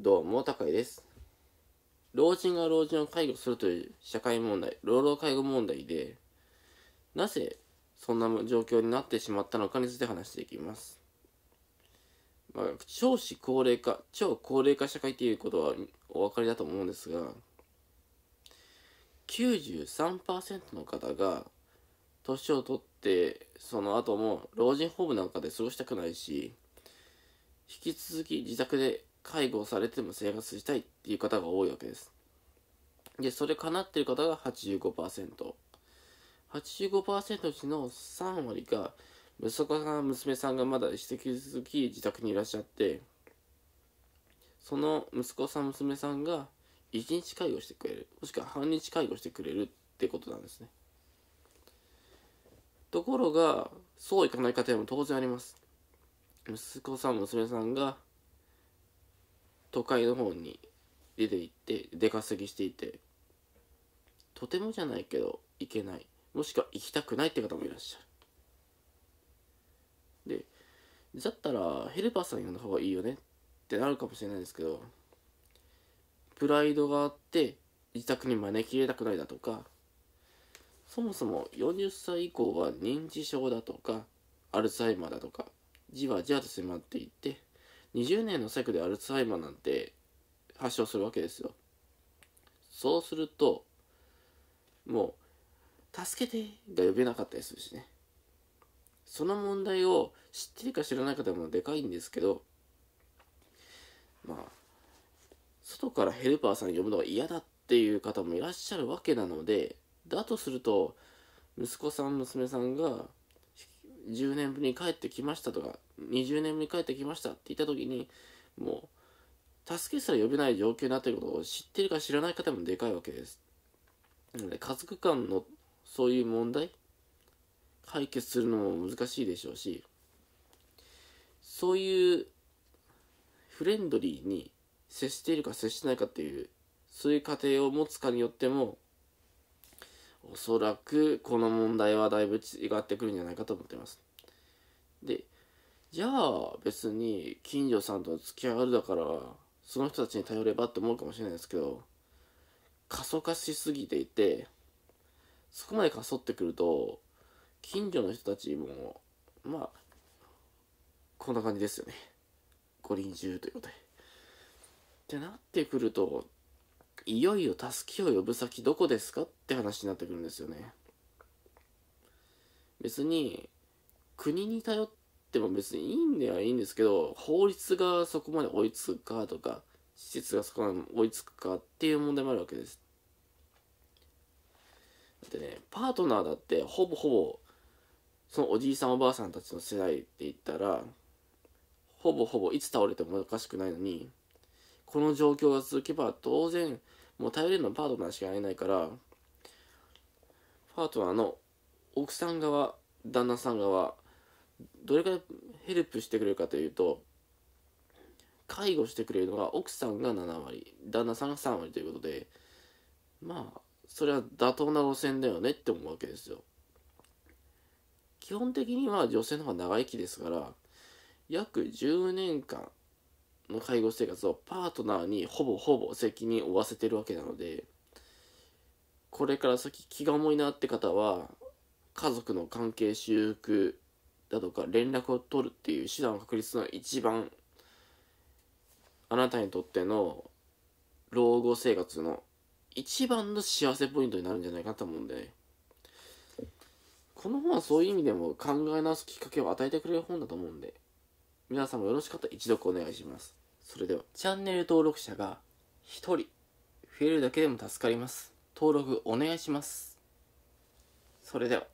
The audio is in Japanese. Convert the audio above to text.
どうも、高井です。老人が老人を介護するという社会問題、老老介護問題で、なぜそんな状況になってしまったのかについて話していきます。まあ、少子高齢化、超高齢化社会ということはお分かりだと思うんですが、93%の方が年を取って、その後も老人ホームなんかで過ごしたくないし、引き続き自宅で介護されても生活したいっていう方が多いわけです。で、それかなってる方が85%。85%のうちの3割が、息子さん、娘さんがまだしてき続き自宅にいらっしゃって、その息子さん、娘さんが1日介護してくれる、もしくは半日介護してくれるってことなんですね。ところが、そういかない家庭も当然あります。息子さん、娘さんが都会の方に出て行って出稼ぎしていてとてもじゃないけど行けないもしくは行きたくないって方もいらっしゃるでだったらヘルパーさん呼んだ方がいいよねってなるかもしれないですけどプライドがあって自宅に招き入れたくないだとかそもそも40歳以降は認知症だとかアルツハイマーだとかじわじわと迫っていって20年の作でアルツハイマーなんて発症するわけですよそうするともう「助けて」が呼べなかったりするしねその問題を知ってるか知らないかでもでかいんですけどまあ外からヘルパーさん呼ぶのが嫌だっていう方もいらっしゃるわけなのでだとすると息子さん娘さんが10年ぶりに帰ってきましたとか、20年ぶりに帰ってきましたって言った時に、もう、助けすら呼べない状況になっていることを知ってるか知らない方もでかいわけです。なので、家族間のそういう問題、解決するのも難しいでしょうし、そういうフレンドリーに接しているか接してないかっていう、そういう過程を持つかによっても、おそらくこの問題はだいぶ違ってくるんじゃないかと思ってます。で、じゃあ別に近所さんと付き合うだから、その人たちに頼ればって思うかもしれないですけど、過疎化しすぎていて、そこまで過疎ってくると、近所の人たちも、まあ、こんな感じですよね。ご臨終ということで。ってなってくると、いよいよ助けを呼ぶ先どこですかって話になってくるんですよね。別に、国に頼っても別にいいんではいいんですけど、法律がそこまで追いつくかとか、施設がそこまで追いつくかっていう問題もあるわけです。だってね、パートナーだってほぼほぼ、そのおじいさんおばあさんたちの世代って言ったら、ほぼほぼいつ倒れてもおかしくないのに、この状況が続けば当然もう頼れるのはパートナーしか会えないからパートナーの奥さん側旦那さん側どれくらいヘルプしてくれるかというと介護してくれるのが奥さんが7割旦那さんが3割ということでまあそれは妥当な路線だよねって思うわけですよ基本的には女性の方が長生きですから約10年間の介護生活をパートナーにほぼほぼ責任を負わせてるわけなのでこれから先気が重いなって方は家族の関係修復だとか連絡を取るっていう手段を確立するのは一番あなたにとっての老後生活の一番の幸せポイントになるんじゃないかと思うんで、ね、この本はそういう意味でも考え直すきっかけを与えてくれる本だと思うんで皆さんもよろしかったら一読お願いしますそれでは、チャンネル登録者が1人増えるだけでも助かります。登録お願いします。それでは。